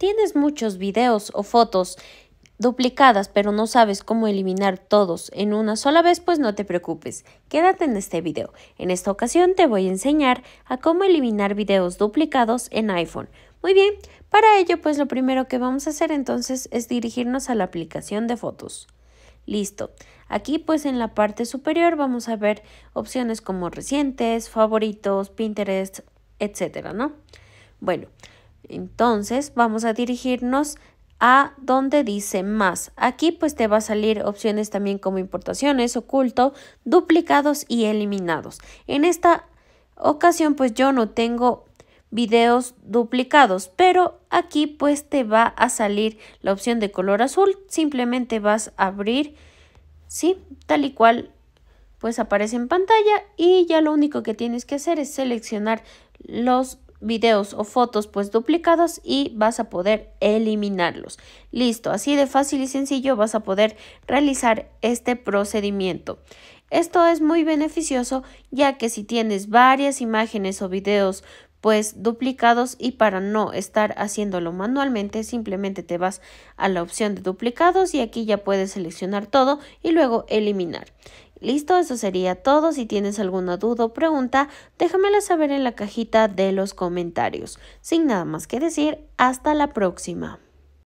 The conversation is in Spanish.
Tienes muchos videos o fotos duplicadas, pero no sabes cómo eliminar todos en una sola vez, pues no te preocupes, quédate en este video. En esta ocasión te voy a enseñar a cómo eliminar videos duplicados en iPhone. Muy bien, para ello pues lo primero que vamos a hacer entonces es dirigirnos a la aplicación de fotos. Listo. Aquí pues en la parte superior vamos a ver opciones como recientes, favoritos, Pinterest, etcétera, ¿no? Bueno, entonces vamos a dirigirnos a donde dice más. Aquí pues te va a salir opciones también como importaciones, oculto, duplicados y eliminados. En esta ocasión pues yo no tengo videos duplicados, pero aquí pues te va a salir la opción de color azul. Simplemente vas a abrir, ¿sí? Tal y cual pues aparece en pantalla y ya lo único que tienes que hacer es seleccionar los videos o fotos pues duplicados y vas a poder eliminarlos. Listo, así de fácil y sencillo vas a poder realizar este procedimiento. Esto es muy beneficioso ya que si tienes varias imágenes o videos pues duplicados y para no estar haciéndolo manualmente simplemente te vas a la opción de duplicados y aquí ya puedes seleccionar todo y luego eliminar Listo, eso sería todo. Si tienes alguna duda o pregunta, déjamela saber en la cajita de los comentarios. Sin nada más que decir, hasta la próxima.